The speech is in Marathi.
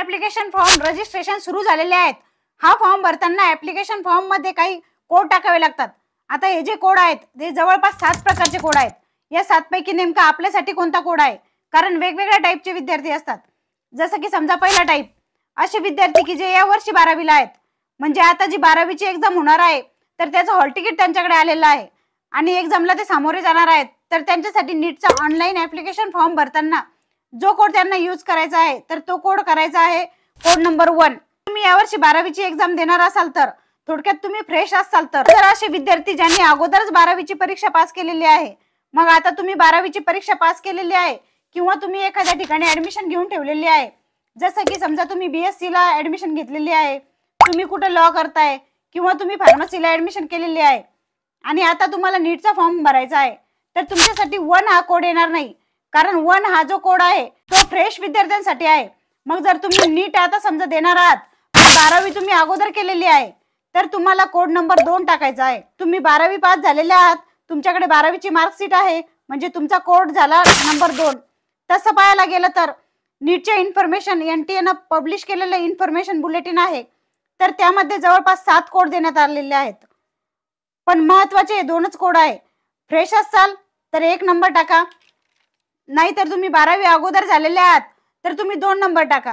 ऍप्लिकेशन फॉर्म रजिस्ट्रेशन सुरू झालेले आहेत हा फॉर्म भरताना ऍप्लिकेशन फॉर्म मध्ये काही कोड टाकावे लागतात आता हे जे कोड आहेत ते जवळपास सात प्रकारचे कोड आहेत या सातपैकी नेमका आपल्यासाठी कोणता कोड आहे कारण वेगवेगळ्या टाईपचे विद्यार्थी असतात जसं की समजा पहिला टाईप असे विद्यार्थी की जे या वर्षी बारावीला आहेत म्हणजे आता जी बारावीची एक्झाम होणार आहे तर त्याचं हॉल तिकीट त्यांच्याकडे आलेलं आहे आणि एक्झामला ते सामोरे जाणार आहेत तर त्यांच्यासाठी नीटचा ऑनलाईन ऍप्लिकेशन फॉर्म भरताना जो कोड त्यांना यूज करायचा आहे तर तो कोड करायचा आहे कोड नंबर वन तुम्ही यावर्षी बारावीची एक्झाम देणार असाल तर थोडक्यात तुम्ही फ्रेश असाल तर तर असे विद्यार्थी ज्यांनी अगोदरच बारावीची परीक्षा पास केलेली आहे मग आता तुम्ही बारावीची परीक्षा पास केलेली आहे किंवा तुम्ही एखाद्या ठिकाणी ऍडमिशन घेऊन ठेवलेली आहे जसं की समजा तुम्ही बीएससी ला ऍडमिशन घेतलेली आहे तुम्ही कुठे लॉ करताय किंवा तुम्ही फार्मसीला ऍडमिशन केलेली आहे आणि आता तुम्हाला नीटचा फॉर्म भरायचा आहे तर तुमच्यासाठी वन हा कोड येणार नाही कारण वन हा जो कोड आहे तो फ्रेश विद्यार्थ्यांसाठी आहे मग जर तुम्ही नीट आता समजा देणार आहात बारावी तुम्ही अगोदर केलेली आहे तर तुम्हाला कोड नंबर दोन टाकायचा आहे तुम्ही बारावी पास झालेले आहात तुमच्याकडे बारावीची मार्कशीट आहे म्हणजे तुमचा कोड झाला नंबर दोन तसं पाहायला गेलं तर नीटचे इन्फॉर्मेशन एन टी एनं पब्लिश केलेलं इन्फॉर्मेशन बुलेटिन आहे तर त्यामध्ये जवळपास सात कोड देण्यात आलेले आहेत पण महत्वाचे दोनच कोड आहे फ्रेश असाल तर एक नंबर टाका नाहीतर तुम्ही बारावी अगोदर झालेले आहात तर तुम्ही दोन नंबर टाका